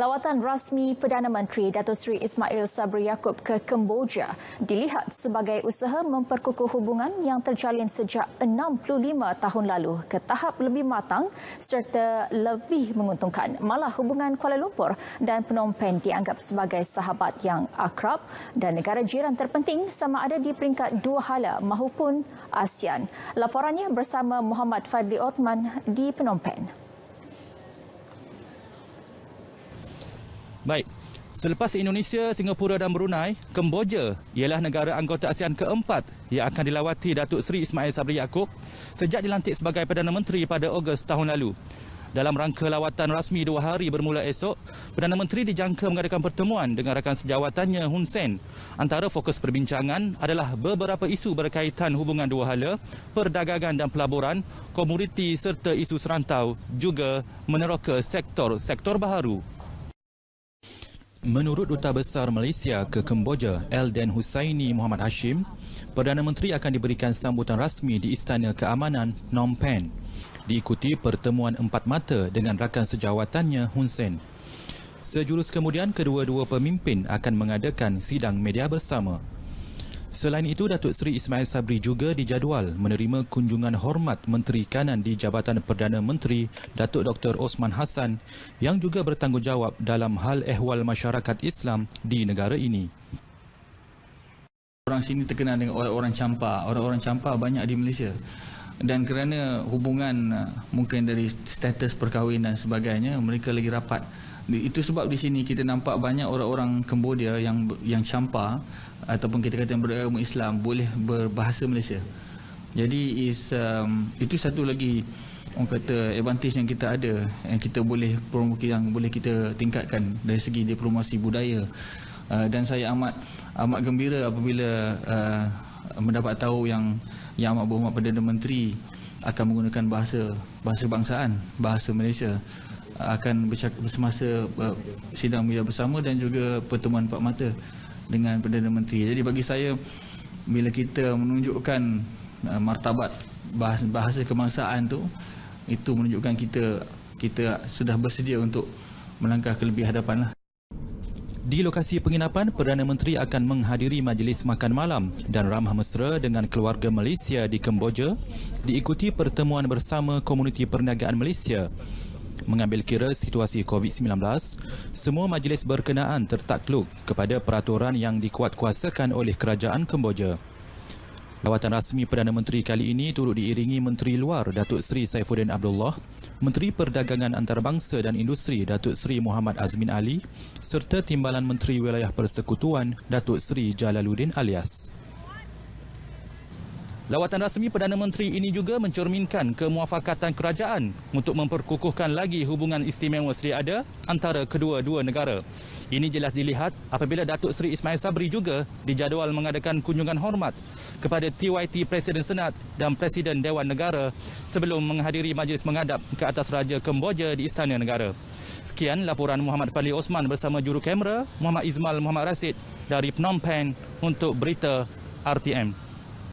Lawatan rasmi Perdana Menteri datuk Sri Ismail Sabri Yaakob ke Kemboja dilihat sebagai usaha memperkukuh hubungan yang terjalin sejak 65 tahun lalu ke tahap lebih matang serta lebih menguntungkan. Malah hubungan Kuala Lumpur dan Phnom Penh dianggap sebagai sahabat yang akrab dan negara jiran terpenting sama ada di peringkat dua hala mahupun ASEAN. Laporannya bersama Muhammad Fadli Othman di Phnom Penh. Baik. Selepas Indonesia, Singapura dan Brunei, Kemboja ialah negara anggota ASEAN keempat yang akan dilawati Datuk Seri Ismail Sabri Yaakob sejak dilantik sebagai Perdana Menteri pada Ogos tahun lalu. Dalam rangka lawatan rasmi dua hari bermula esok, Perdana Menteri dijangka mengadakan pertemuan dengan rakan sejawatannya Hun Sen. Antara fokus perbincangan adalah beberapa isu berkaitan hubungan dua hala, perdagangan dan pelaburan, komuniti serta isu serantau juga meneroka sektor-sektor baharu. Menurut Duta Besar Malaysia ke Kemboja, Elden Husaini Muhammad Hashim, Perdana Menteri akan diberikan sambutan rasmi di Istana Keamanan Phnom Penh, diikuti pertemuan empat mata dengan rakan sejawatannya Hun Sen. Sejurus kemudian, kedua-dua pemimpin akan mengadakan sidang media bersama. Selain itu, Datuk Seri Ismail Sabri juga dijadual menerima kunjungan hormat Menteri Kanan di Jabatan Perdana Menteri Datuk Dr. Osman Hassan yang juga bertanggungjawab dalam hal ehwal masyarakat Islam di negara ini. Orang sini terkenal dengan orang-orang campa. Orang-orang campa banyak di Malaysia. Dan kerana hubungan uh, mungkin dari status perkahwinan dan sebagainya, mereka lagi rapat itu sebab di sini kita nampak banyak orang-orang Kemboja yang yang campa ataupun kita kata yang beragama Islam boleh berbahasa Malaysia. Jadi is um, itu satu lagi orang kata advantage yang kita ada yang kita boleh promosi yang boleh kita tingkatkan dari segi diplomasi budaya. Uh, dan saya amat amat gembira apabila uh, mendapat tahu yang yang amat berhormat Perdana Menteri akan menggunakan bahasa bahasa bangsaan bahasa Malaysia akan bersemasa uh, sidang media bersama dan juga pertemuan Pak Mata dengan Perdana Menteri. Jadi bagi saya bila kita menunjukkan uh, martabat bahasa, bahasa kemasaan tu itu menunjukkan kita kita sudah bersedia untuk melangkah ke lebih hadapan lah. Di lokasi penginapan, Perdana Menteri akan menghadiri majlis makan malam dan ramah mesra dengan keluarga Malaysia di Kemboja diikuti pertemuan bersama Komuniti Perniagaan Malaysia mengambil kira situasi COVID-19, semua majlis berkenaan tertakluk kepada peraturan yang dikuatkuasakan oleh Kerajaan Kemboja. Lawatan rasmi Perdana Menteri kali ini turut diiringi Menteri Luar Datuk Seri Saifuddin Abdullah, Menteri Perdagangan Antarabangsa dan Industri Datuk Seri Muhammad Azmin Ali serta Timbalan Menteri Wilayah Persekutuan Datuk Seri Jalaluddin Alias. Lawatan rasmi Perdana Menteri ini juga mencerminkan kemuafakatan kerajaan untuk memperkukuhkan lagi hubungan istimewa sedia ada antara kedua-dua negara. Ini jelas dilihat apabila Datuk Seri Ismail Sabri juga dijadual mengadakan kunjungan hormat kepada TYT Presiden Senat dan Presiden Dewan Negara sebelum menghadiri majlis mengadap ke atas Raja Kemboja di Istana Negara. Sekian laporan Muhammad Fadli Osman bersama juru kamera Muhammad Izmal Muhammad Rasid dari Phnom Penh untuk berita RTM.